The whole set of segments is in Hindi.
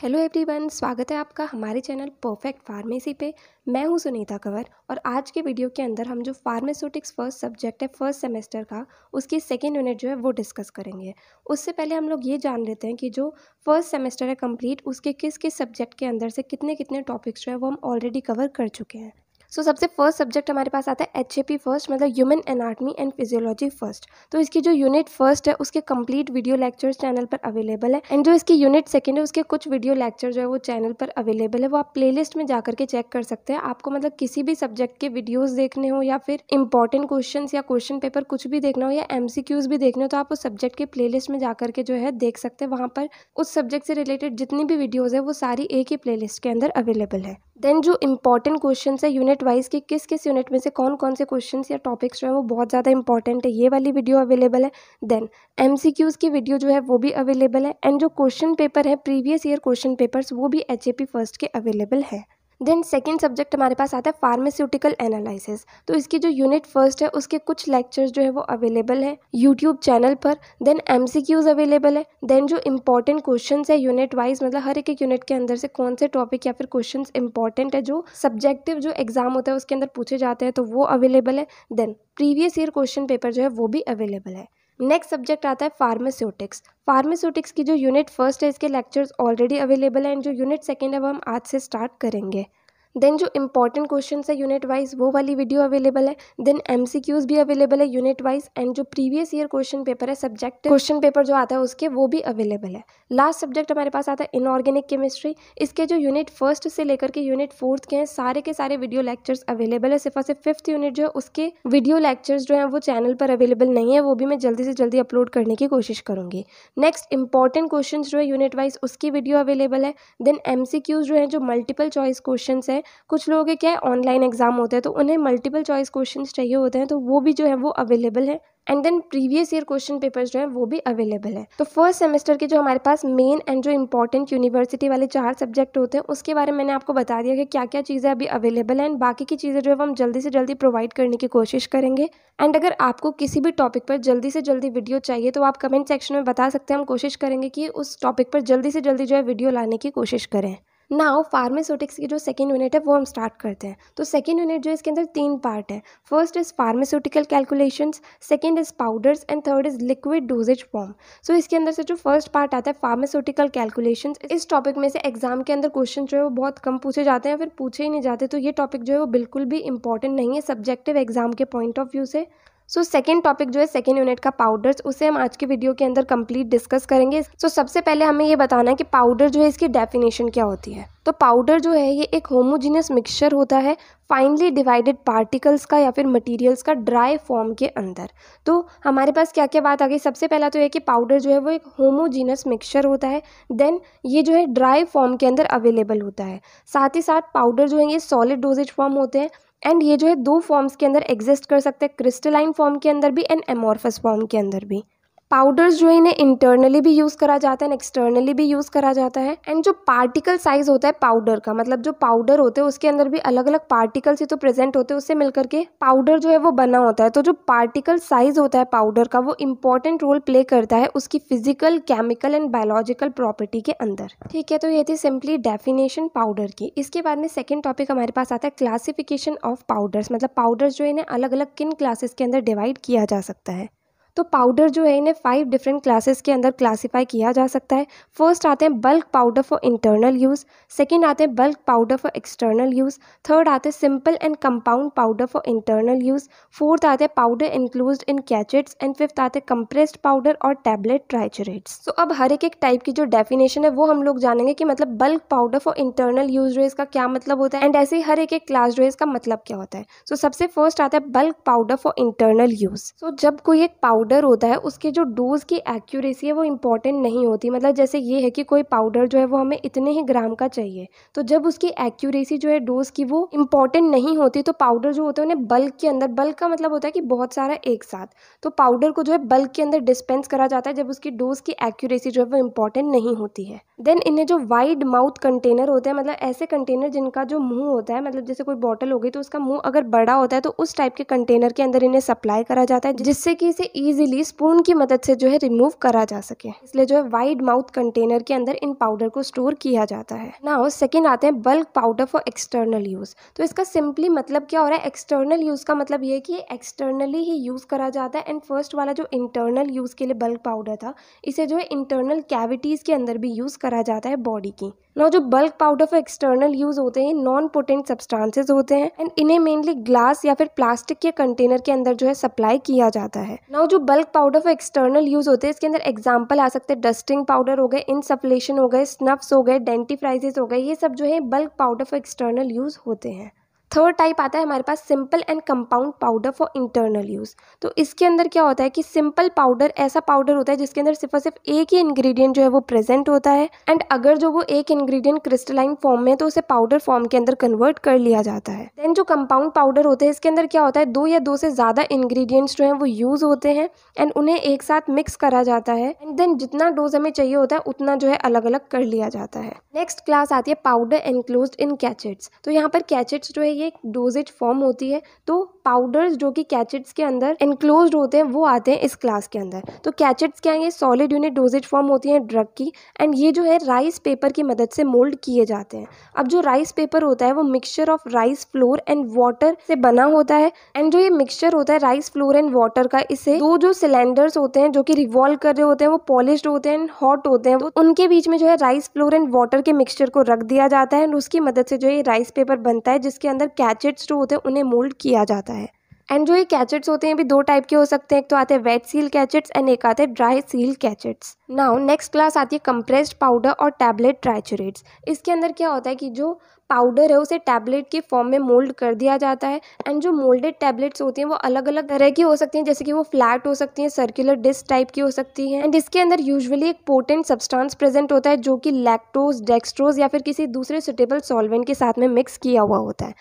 हेलो एवरीवन स्वागत है आपका हमारे चैनल परफेक्ट फार्मेसी पे मैं हूं सुनीता कंवर और आज के वीडियो के अंदर हम जो फार्मास्यूटिक्स फर्स्ट सब्जेक्ट है फर्स्ट सेमेस्टर का उसकी सेकेंड यूनिट जो है वो डिस्कस करेंगे उससे पहले हम लोग ये जान लेते हैं कि जो फर्स्ट सेमेस्टर है कंप्लीट उसके किस किस सब्जेक्ट के अंदर से कितने कितने टॉपिक्स जो है वो हम ऑलरेडी कवर कर चुके हैं सो so, सबसे फर्स्ट सब्जेक्ट हमारे पास आता है एच ए पी फर्स्ट मतलब human anatomy and physiology first तो इसकी जो यूनिट फर्स्ट है उसके कंप्लीट वीडियो लेक्चर्स चैनल पर अवेलेबल है एंड जो इसकी यूनिट सेकेंड है उसके कुछ वीडियो लेक्चर जो है वो चैनल पर अवेलेबल है वो आप प्लेलिस्ट में जाकर के चेक कर सकते हैं आपको मतलब किसी भी सब्जेक्ट के वीडियोज देखने हो या फिर इंपॉर्टेंट क्वेश्चन या क्वेश्चन पेपर कुछ भी देखना हो या एम भी देखने हो तो आप उस सब्जेक्ट के प्ले में जाकर के जो है देख सकते हैं वहाँ पर उस सब्जेक्ट से रिलेटेड जितनी भी वीडियोज़ है वो सारी एक ही प्ले के अंदर अवेलेबल है देन जो इंपॉर्टेंट क्वेश्चन है यूनिट वाइज के किस किस यूनिट में से कौन कौन से क्वेश्चन या टॉपिक्स जो है वो बहुत ज़्यादा इंपॉर्टेंट है ये वाली वीडियो अवेलेबल है देन एम की वीडियो जो है वो भी अवेलेबल है एंड जो क्वेश्चन पेपर है प्रीवियस ईयर क्वेश्चन पेपर्स वो भी एच फर्स्ट के अवेलेबल है देन सेकेंड सब्जेक्ट हमारे पास आता है फार्मास्यूटिकल एनालिसिस तो इसकी जो यूनिट फर्स्ट है उसके कुछ लेक्चर्स जो है वो अवेलेबल है यूट्यूब चैनल पर देन एम अवेलेबल है देन जो इंपॉर्टेंट क्वेश्चन है यूनिट वाइज मतलब हर एक यूनिट के अंदर से कौन से टॉपिक या फिर क्वेश्चन इंपॉर्टेंट है जो सब्जेक्टिव जो एग्जाम होता है उसके अंदर पूछे जाते हैं तो वो अवेलेबल है then previous year question paper जो है वो भी अवेलेबल है नेक्स्ट सब्जेक्ट आता है फार्मास्यूटिक्स फार्मास्यूटिक्स की जो यूनिट फर्स्ट है इसके लेक्चर्स ऑलरेडी अवेलेबल हैं एंड जो यूनिट सेकेंड है वो हम आज से स्टार्ट करेंगे देन जो इंपॉर्टेंट क्वेश्चन है यूनिट वाइज वो वाली वीडियो अवेलेबल है देन एमसीक्यूज भी अवेलेबल है यूनिट वाइज एंड जो प्रीवियस ईयर क्वेश्चन पेपर है सब्जेक्ट क्वेश्चन पेपर जो आता है उसके वो भी अवेलेबल है लास्ट सब्जेक्ट हमारे पास आता है इनऑर्गेनिक केमिस्ट्री इसके जो यूनिट फर्स्ट से लेकर के यूनिट फोर्थ के हैं सारे के सारे वीडियो लेक्चर्स अवेलेबल है सिर्फ और सिर्फ फिफ्थ यूनिट जो है उसके वीडियो लेक्चर्स जो है वो चैनल पर अवेलेबल नहीं है वो भी मैं जल्दी से जल्दी अपलोड करने की कोशिश करूँगी नेक्स्ट इंपॉर्टेंट क्वेश्चन जो है यूनिट वाइज उसकी वीडियो अवेलेबल है देन एम जो है जो मल्टीपल चॉइस क्वेश्चन है हैं कुछ लोगों के क्या है ऑनलाइन एग्ज़ाम होते हैं तो उन्हें मल्टीपल चॉइस क्वेश्चन चाहिए होते हैं तो वो भी जो है वो अवेलेबल है and then previous year question papers जो है वो भी अवेलेबल है तो फर्स्ट सेमेस्टर के जो हमारे पास मेन एंड जो इंपॉर्टेंट यूनिवर्सिटी वाले चार सब्जेक्ट होते हैं उसके बारे में मैंने आपको बता दिया कि क्या क्या चीज़ें अभी अवेलेबल हैं एंड बाकी की चीज़ें जो है हम जल्दी से जल्दी प्रोवाइड करने की कोशिश करेंगे एंड अगर आपको किसी भी टॉपिक पर जल्दी से जल्दी वीडियो चाहिए तो आप कमेंट सेक्शन में बता सकते हैं हम कोशिश करेंगे कि उस टॉपिक पर जल्दी से जल्दी जो है वीडियो लाने की कोशिश करें नाउ फार्मास्यूटिक्स की जो सेकेंड यूनिट है वो हम स्टार्ट करते हैं तो सेकेंड यूनिट जो इसके अंदर तीन पार्ट है first is pharmaceutical calculation second is powders and third is liquid dosage form so इसके अंदर से जो फर्स्ट पार्ट आता है फार्मास्यूटिकल कैलकुलेशन इस टॉपिक में से एग्जाम के अंदर क्वेश्चन जो है वो बहुत कम पूछे जाते हैं फिर पूछे ही नहीं जाते तो ये टॉपिक जो है वो बिल्कुल भी इंपॉर्टेंट नहीं है सब्जेक्टिव एग्जाम के पॉइंट ऑफ व्यू से सो सेकेंड टॉपिक जो है सेकेंड यूनिट का पाउडर्स उसे हम आज के वीडियो के अंदर कंप्लीट डिस्कस करेंगे सो so, सबसे पहले हमें ये बताना है कि पाउडर जो है इसकी डेफिनेशन क्या होती है तो पाउडर जो है ये एक होमोजीनियस मिक्सचर होता है फाइनली डिवाइडेड पार्टिकल्स का या फिर मटेरियल्स का ड्राई फॉर्म के अंदर तो हमारे पास क्या क्या बात आ गई सबसे पहला तो ये कि पाउडर जो है वो एक होमोजीनियस मिक्सचर होता है देन ये जो है ड्राई फॉर्म के अंदर अवेलेबल होता है साथ ही साथ पाउडर जो है ये सॉलिड डोजेज फॉर्म होते हैं एंड ये जो है दो फॉर्म्स के अंदर एग्जिस्ट कर सकते हैं क्रिस्टलाइन फॉर्म के अंदर भी एंड एमॉर्फस फॉर्म के अंदर भी पाउडर्स जो है इन्हें इंटरनली भी यूज़ करा जाता है एक्सटर्नली भी यूज़ करा जाता है एंड जो पार्टिकल साइज होता है पाउडर का मतलब जो पाउडर होते हैं उसके अंदर भी अलग अलग पार्टिकल्स ही तो प्रेजेंट होते हैं उससे मिलकर के पाउडर जो है वो बना होता है तो जो पार्टिकल साइज होता है पाउडर का वो इंपॉर्टेंट रोल प्ले करता है उसकी physical chemical and biological property के अंदर ठीक है तो ये थी सिंपली डेफिनेशन पाउडर की इसके बाद में सेकेंड टॉपिक हमारे पास आता है क्लासिफिकेशन ऑफ पाउडर्स मतलब पाउडर्स जो इन्हें अलग अलग किन क्लासेस के अंदर डिवाइड किया जा सकता है तो पाउडर जो है इन्हें फाइव डिफरेंट क्लासेस के अंदर क्लासीफाई किया जा सकता है फर्स्ट आते हैं bulk powder for internal use second आते हैं bulk powder for external use third आते हैं simple and compound powder for internal use fourth आते हैं powder enclosed in cachets and fifth आते हैं कंप्रेस्ड पाउडर और टैबलेट ट्राइचरेट्स तो अब हर एक एक टाइप की जो डेफिनेशन है वो हम लोग जानेंगे कि मतलब bulk powder for internal use जो इसका क्या मतलब होता है एंड ऐसे ही हर एक एक क्लास जो है इसका मतलब क्या होता है सो so, सबसे फर्स्ट आता है bulk powder for internal use so जब कोई एक पाउडर पाउडर होता है उसके जो डोज़ की एक्यूरेसी है वो इम्पॉर्टेंट नहीं होती मतलब जैसे ये है कि कोई पाउडर जो है वो हमें इतने ही ग्राम का चाहिए तो जब उसकी एक्यूरेसी जो है डोज़ की वो इम्पॉर्टेंट नहीं होती तो पाउडर जो होते हैं उन्हें बल्क के अंदर बल्क का मतलब होता है कि बहुत सारा एक साथ तो पाउडर को जो है बल्क के अंदर डिस्पेंस करा जाता है जब उसकी डोज़ की एक्यूरेसी जो है वो इम्पॉर्टेंट नहीं होती है देन इन्हें जो वाइड माउथ कंटेनर होते हैं मतलब ऐसे कंटेनर जिनका जो मुंह होता है मतलब जैसे कोई बॉटल हो गई तो उसका मुंह अगर बड़ा होता है तो उस टाइप के कंटेनर के अंदर इन्हें सप्लाई करा जाता है जिससे कि इसे ईज इजीली स्पून की मदद से जो है रिमूव करा जा सके इसलिए जो है वाइड माउथ कंटेनर के अंदर इन पाउडर को स्टोर किया जाता है नाउ सेकेंड आते हैं bulk powder for external use तो इसका सिंपली मतलब क्या हो रहा है एक्सटर्नल यूज़ का मतलब ये कि एक्सटर्नली ही यूज़ करा जाता है एंड फर्स्ट वाला जो इंटरनल यूज़ के लिए बल्क पाउडर था इसे जो है इंटरनल कैविटीज़ के अंदर भी यूज़ करा जाता है बॉडी की ना जो bulk powder for external use होते हैं नॉन पोटेंट सब्सटेंसेज होते हैं एंड इन्हें मेनली ग्लास या फिर प्लास्टिक के कंटेनर के अंदर जो है सप्लाई किया जाता है ना जो bulk powder for external use होते हैं इसके अंदर एग्जाम्पल आ सकते हैं डस्टिंग पाउडर हो गए इंसफ्लेशन हो गए स्नफ्स हो गए डेंटीफ्राइजेस हो गए ये सब जो है bulk powder for external use होते हैं थर्ड टाइप आता है हमारे पास simple and compound powder for internal use तो इसके अंदर क्या होता है कि सिंपल पाउडर ऐसा पाउडर होता है जिसके अंदर सिर्फ और सिर्फ एक ही इंग्रेडिएंट जो है वो प्रेजेंट होता है एंड अगर जो वो एक इंग्रेडिएंट क्रिस्टलाइन फॉर्म में तो उसे पाउडर फॉर्म के अंदर कन्वर्ट कर लिया जाता है देन जो कंपाउंड पाउडर होते हैं इसके अंदर क्या होता है दो या दो से ज़्यादा इंग्रीडियंट्स जो हैं वो यूज़ होते हैं एंड उन्हें एक साथ मिक्स करा जाता है एंड देन जितना डोज हमें चाहिए होता है उतना जो है अलग अलग कर लिया जाता है नेक्स्ट क्लास आती है पाउडर एनक्लोज इन कैचेट्स तो यहाँ पर कैचेट्स जो है ये एक डोजेज फॉर्म होती है तो पाउडर्स जो कि कैचेट्स के अंदर इनक्लोज होते हैं वो आते हैं इस क्लास के अंदर तो कैचेट्स क्या हैं सॉलिड यूनिट डोजेज फॉर्म होती हैं ड्रग की एंड ये जो है राइस पेपर की मदद से मोल्ड किए जाते हैं अब जो राइस पेपर होता है वो mixture of rice flour and water से बना होता है एंड जो ये मिक्सचर होता है राइस फ्लोर एंड वाटर का इसे दो जो सिलेंडर्स होते हैं जो कि रिवॉल्व कर रहे होते हैं वो पॉलिश होते हैं हॉट होते हैं तो उनके बीच में जो है राइस फ्लोर एंड वाटर के मिक्सचर को रख दिया जाता है एंड उसकी मदद से जो है राइस पेपर बनता है जिसके अंदर कैचेट्स जो होते हैं उन्हें मोल्ड किया जाता है एंड जो ये कैचेट्स होते हैं भी दो टाइप के हो सकते हैं एक तो आते हैं वेट सील कैचेट्स एंड एक आते हैं dry seal cachets now next class आती है कंप्रेस्ड पाउडर और टैबलेट ट्राइचुरेट्स इसके अंदर क्या होता है कि जो पाउडर है उसे टैबलेट के फॉर्म में मोल्ड कर दिया जाता है एंड जो मोल्डेड टैबलेट्स होती हैं वो अलग अलग तरह की हो सकती हैं जैसे कि वो फ्लैट हो सकती हैं सर्कुलर डिस्क टाइप की हो सकती हैं एंड इसके अंदर यूजुअली एक पोटेंट सब्सटेंस प्रेजेंट होता है जो कि लैक्टोज डेक्स्ट्रोज या फिर किसी दूसरे सुटेबल सॉल्वेंट के साथ में मिक्स किया हुआ होता है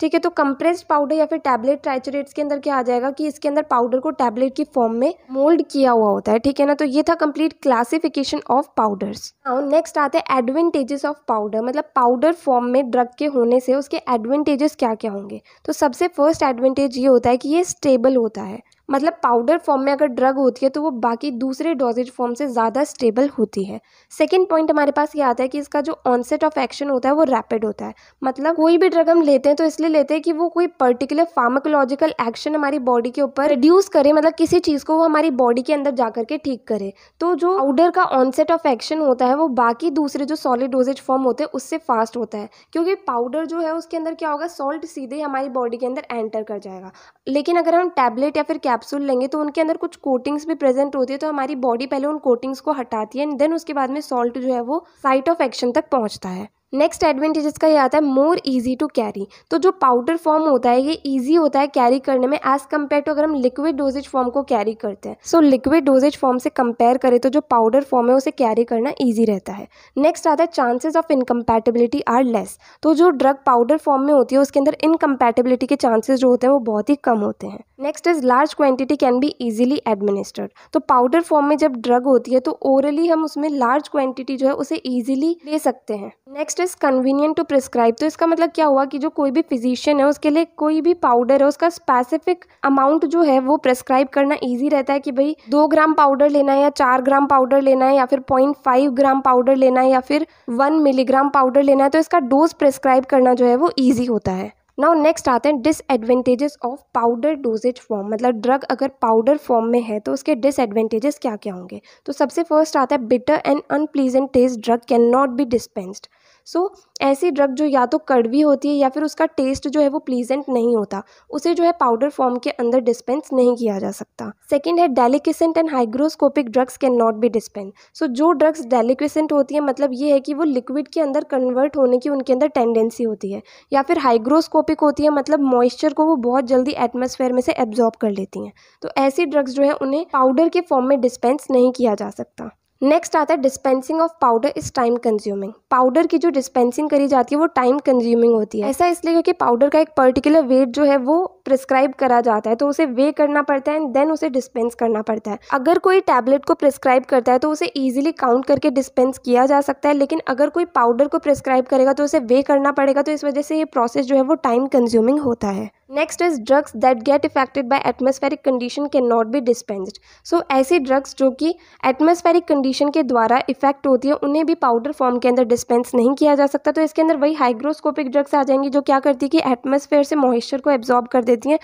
ठीक है तो कंप्रेस्ड पाउडर या फिर टैबलेट ट्राइचोरेट्स के अंदर क्या आ जाएगा कि इसके अंदर पाउडर को टैबलेट की फॉर्म में मोल्ड किया हुआ होता है ठीक है ना तो ये था complete classification of powders now next आते हैं एडवेंटेजेस ऑफ पाउडर मतलब पाउडर फॉर्म में ड्रग के होने से उसके एडवेंटेजेस क्या क्या होंगे तो सबसे फर्स्ट एडवेंटेज ये होता है कि ये स्टेबल होता है मतलब पाउडर फॉर्म में अगर ड्रग होती है तो वो बाकी दूसरे डोजेज फॉर्म से ज़्यादा स्टेबल होती है सेकेंड पॉइंट हमारे पास ये आता है कि इसका जो ऑनसेट ऑफ एक्शन होता है वो रैपिड होता है मतलब कोई भी ड्रग हम लेते हैं तो इसलिए लेते हैं कि वो कोई पर्टिकुलर फार्माकोलॉजिकल एक्शन हमारी बॉडी के ऊपर रिड्यूस करे मतलब किसी चीज़ को वो हमारी बॉडी के अंदर जा करके ठीक करे तो जो पाउडर का ऑनसेट ऑफ एक्शन होता है वो बाकी दूसरे जो सॉलिड डोजेज फॉर्म होते हैं उससे फास्ट होता है क्योंकि पाउडर जो है उसके अंदर क्या होगा सॉल्ट सीधे हमारी बॉडी के अंदर एंटर कर जाएगा लेकिन अगर हम टैबलेट या फिर कैप कैप्सूल लेंगे तो उनके अंदर कुछ कोटिंग्स भी प्रेजेंट होती है तो हमारी बॉडी पहले उन कोटिंग्स को हटाती है देन उसके बाद में सॉल्ट जो है वो साइट ऑफ एक्शन तक पहुँचता है नेक्स्ट एडवांटेज इसका ये आता है मोर इजी टू कैरी तो जो पाउडर फॉर्म होता है ये इजी होता है कैरी करने में एज कम्पेयर टू अगर हम लिक्विड डोजेज फॉर्म को कैरी करते हैं सो लिक्विड डोजेज फॉर्म से कंपेयर करें तो जो पाउडर फॉर्म है उसे कैरी करना ईजी रहता है नेक्स्ट आता है chances of incompatibility are less तो जो ड्रग पाउडर फॉर्म में होती है उसके अंदर इनकम्पैटिबिलिटी के चांसेज जो होते हैं वो बहुत ही कम होते हैं next is large quantity can be easily administered तो पाउडर फॉर्म में जब ड्रग होती है तो ओरली हम उसमें लार्ज क्वांटिटी जो है उसे ईजिली ले सकते हैं next next is convenient to prescribe तो इसका मतलब क्या हुआ कि जो कोई भी फिजिशियन है उसके लिए कोई भी पाउडर है उसका स्पेसिफिक अमाउंट जो है वो प्रिस्क्राइब करना ईजी रहता है कि भाई दो ग्राम पाउडर लेना है या चार ग्राम पाउडर लेना है या फिर पॉइंट फाइव ग्राम पाउडर लेना है या फिर वन मिलीग्राम पाउडर लेना है तो इसका डोज प्रिस्क्राइब करना जो है वो ईजी होता है नाउ नेक्स्ट आते हैं disadvantages of powder dosage form मतलब ड्रग अगर पाउडर फॉर्म में है तो उसके डिसएडवेंटेजेस क्या क्या होंगे तो सबसे फर्स्ट आता है bitter and unpleasant taste drug can not be dispensed so ऐसी ड्रग जो या तो कड़वी होती है या फिर उसका टेस्ट जो है वो प्लीजेंट नहीं होता उसे जो है पाउडर फॉर्म के अंदर डिस्पेंस नहीं किया जा सकता सेकेंड है deliquescent and hygroscopic drugs can not be dispense so जो ड्रग्स डेलिकेसेंट होती है मतलब ये है कि वो लिक्विड के अंदर कन्वर्ट होने की उनके अंदर टेंडेंसी होती है या फिर हाइग्रोस्कोपिक होती है मतलब मॉइस्चर को वो बहुत जल्दी एटमोसफेयर में से एब्जॉर्ब कर लेती हैं तो ऐसी ड्रग्स जो है उन्हें पाउडर के फॉर्म में डिस्पेंस नहीं किया जा सकता नेक्स्ट आता है dispensing of powder is time consuming powder की जो डिस्पेंसिंग करी जाती है वो टाइम कंज्यूमिंग होती है ऐसा इसलिए क्योंकि पाउडर का एक पर्टिकुलर वेट जो है वो प्रिस्क्राइब करा जाता है तो उसे वे करना पड़ता है एंड देन उसे डिस्पेंस करना पड़ता है अगर कोई टैबलेट को प्रिस्क्राइब करता है तो उसे ईजिली काउंट करके डिस्पेंस किया जा सकता है लेकिन अगर कोई पाउडर को प्रिस्क्राइब करेगा तो उसे वे करना पड़ेगा तो इस वजह से ये प्रोसेस जो है वो टाइम कंज्यूमिंग होता है next is drugs that get affected by atmospheric condition can not be dispensed so ऐसी ड्रग्स जो कि एटमोस्फेरिक कंडीशन के द्वारा इफेक्ट होती है उन्हें भी पाउडर फॉर्म के अंदर डिस्पेंस नहीं किया जा सकता तो इसके अंदर वही हाइग्रोस्कोपिक ड्रग्स आ जाएंगी जो क्या करती है कि एटमोस्फेयर से मॉइस्चर को एब्जॉर्ब कर देती देती हैं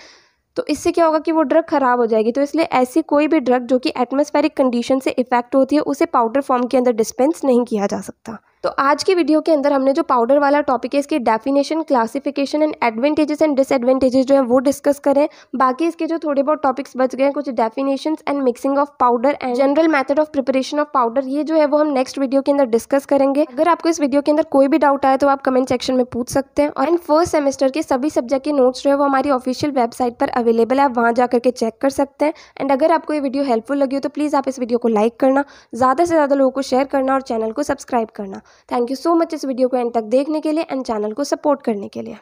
तो इससे क्या होगा कि वो ड्रग खराब हो जाएगी तो इसलिए ऐसी कोई भी ड्रग जो कि एटमोस्फेरिक कंडीशन से इफेक्ट होती है उसे पाउडर फॉर्म के अंदर डिस्पेंस नहीं किया जा सकता तो आज की वीडियो के अंदर हमने जो पाउडर वाला टॉपिक है इसकी definition classification and advantages and disadvantages जो है वो डिस्कस करें बाकी इसके जो थोड़े बहुत टॉपिक्स बच गए हैं कुछ definition and mixing of powder and general method of preparation of powder ये जो है वो हम नेक्स्ट वीडियो के अंदर डिस्कस करेंगे अगर आपको इस वीडियो के अंदर कोई भी डाउट आए तो आप कमेंट सेक्शन में पूछ सकते हैं और एंड फर्स्ट सेमेस्टर के सभी सब्जेक्ट के नोट्स जो है वो हमारी ऑफिशियल वेबसाइट पर अवेलेबल है आप वहाँ जाकर के चेक कर सकते हैं एंड अगर आपको ये वीडियो हेल्पफुल लगी हो तो प्लीज़ आप इस वीडियो को लाइक करना ज़्यादा से ज़्यादा लोगों को शेयर करना और चैनल को सब्सक्राइब करना थैंक यू सो मच इस वीडियो को एंड तक देखने के लिए एंड चैनल को सपोर्ट करने के लिए